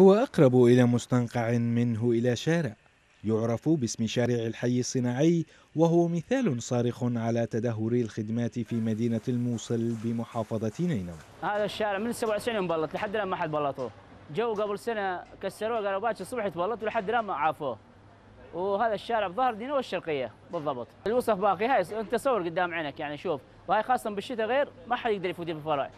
هو أقرب إلى مستنقع منه إلى شارع يعرف باسم شارع الحي الصناعي وهو مثال صارخ على تدهور الخدمات في مدينة الموصل بمحافظة نينوى هذا الشارع من 97 مبلط لحد الآن ما حد بلطوه جو قبل سنة كسروه قالوا باكر الصبح يتبلط لحد الآن ما عافوه وهذا الشارع بظهر نينوى الشرقية بالضبط الوصف باقي هاي انت صور قدام عينك يعني شوف وهاي خاصة بالشتاء غير ما حد يقدر يفوت بالفرع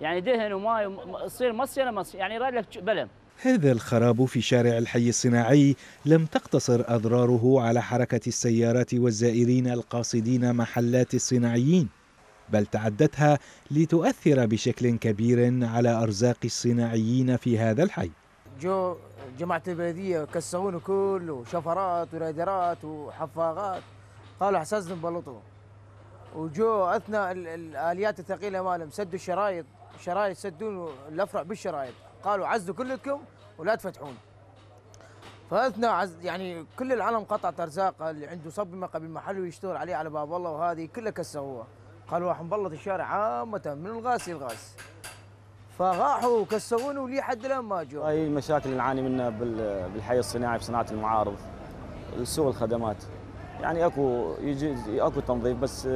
يعني دهن وماي يصير مصيله مصيله يعني راد لك بلم هذا الخراب في شارع الحي الصناعي لم تقتصر أضراره على حركة السيارات والزائرين القاصدين محلات الصناعيين بل تعدتها لتؤثر بشكل كبير على أرزاق الصناعيين في هذا الحي جو جماعة البلدية كسرون كله شفرات ورادرات وحفاغات قالوا حساسنا بلطوا وجو أثناء الآليات الثقيلة مالهم سدوا الشرايط شرايط سدون الافرع بالشرايط قالوا عزوا كلكم ولا تفتحون فاثناء عز يعني كل العالم قطعت ارزاق اللي عنده صب قبل محله يشتغل عليه على باب الله وهذه كلها كسروها قالوا راح نبلط الشارع عامة من الغاز للغاز فراحوا كسرون ولي حد الان ما جو هاي المشاكل اللي نعاني منها بالحي الصناعي في صناعه المعارض سوء الخدمات يعني اكو يجي اكو تنظيف بس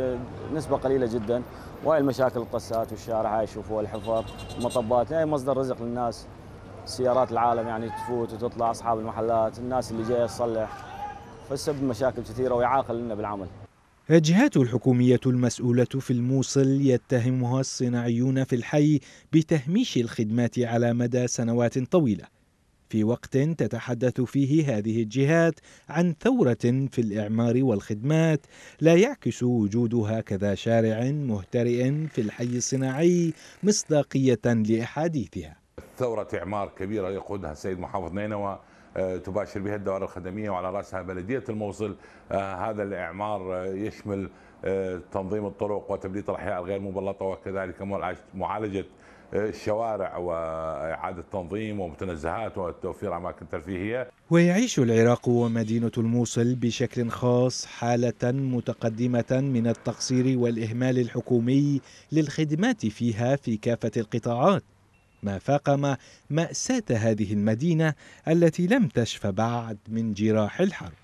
نسبه قليله جدا وهي المشاكل القسات والشارع هاي شوفوا الحفر المطبات هاي مصدر رزق للناس سيارات العالم يعني تفوت وتطلع اصحاب المحلات الناس اللي جايه تصلح فسبب مشاكل كثيره ويعاقل لنا بالعمل الجهات الحكومية المسؤولة في الموصل يتهمها الصناعيون في الحي بتهميش الخدمات على مدى سنوات طويلة في وقت تتحدث فيه هذه الجهات عن ثوره في الاعمار والخدمات لا يعكس وجود هكذا شارع مهترئ في الحي الصناعي مصداقيه لاحاديثها ثورة إعمار كبيرة يقودها السيد محافظ نينوى آه، تباشر بها الدوائر الخدمية وعلى رأسها بلدية الموصل آه، هذا الإعمار آه، يشمل تنظيم الطرق وتبليط الأحياء الغير مبلطة وكذلك معالجة الشوارع وإعادة تنظيم ومتنزهات وتوفير أماكن ترفيهية ويعيش العراق ومدينة الموصل بشكل خاص حالة متقدمة من التقصير والإهمال الحكومي للخدمات فيها في كافة القطاعات ما فاقم مأساة هذه المدينة التي لم تشف بعد من جراح الحرب.